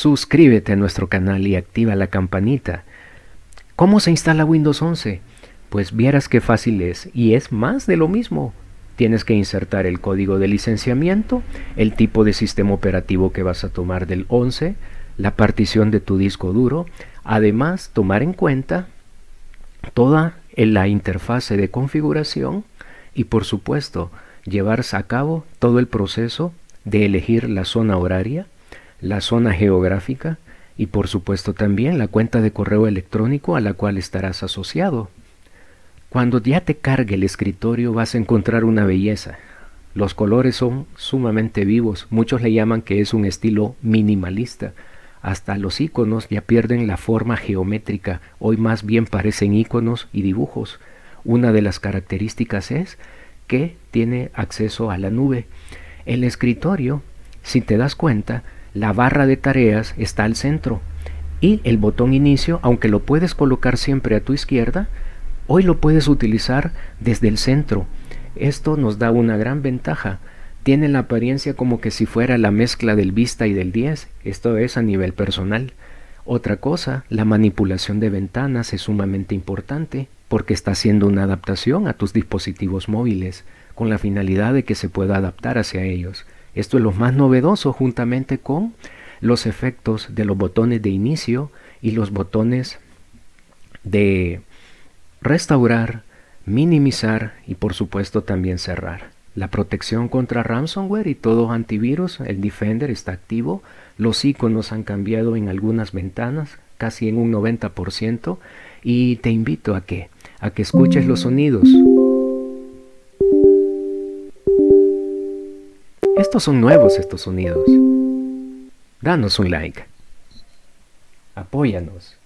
Suscríbete a nuestro canal y activa la campanita. ¿Cómo se instala Windows 11? Pues vieras qué fácil es y es más de lo mismo. Tienes que insertar el código de licenciamiento, el tipo de sistema operativo que vas a tomar del 11, la partición de tu disco duro, además tomar en cuenta toda la interfase de configuración y por supuesto llevarse a cabo todo el proceso de elegir la zona horaria, la zona geográfica y por supuesto también la cuenta de correo electrónico a la cual estarás asociado. Cuando ya te cargue el escritorio vas a encontrar una belleza. Los colores son sumamente vivos, muchos le llaman que es un estilo minimalista. Hasta los iconos ya pierden la forma geométrica, hoy más bien parecen iconos y dibujos. Una de las características es que tiene acceso a la nube. El escritorio, si te das cuenta, la barra de tareas está al centro y el botón inicio, aunque lo puedes colocar siempre a tu izquierda, hoy lo puedes utilizar desde el centro. Esto nos da una gran ventaja. Tiene la apariencia como que si fuera la mezcla del Vista y del 10, esto es a nivel personal. Otra cosa, la manipulación de ventanas es sumamente importante porque está haciendo una adaptación a tus dispositivos móviles con la finalidad de que se pueda adaptar hacia ellos. Esto es lo más novedoso juntamente con los efectos de los botones de inicio y los botones de restaurar, minimizar y por supuesto también cerrar. La protección contra ransomware y todo antivirus, el Defender está activo, los iconos han cambiado en algunas ventanas, casi en un 90% y te invito a que a que escuches los sonidos Estos son nuevos, estos sonidos. Danos un like. Apóyanos.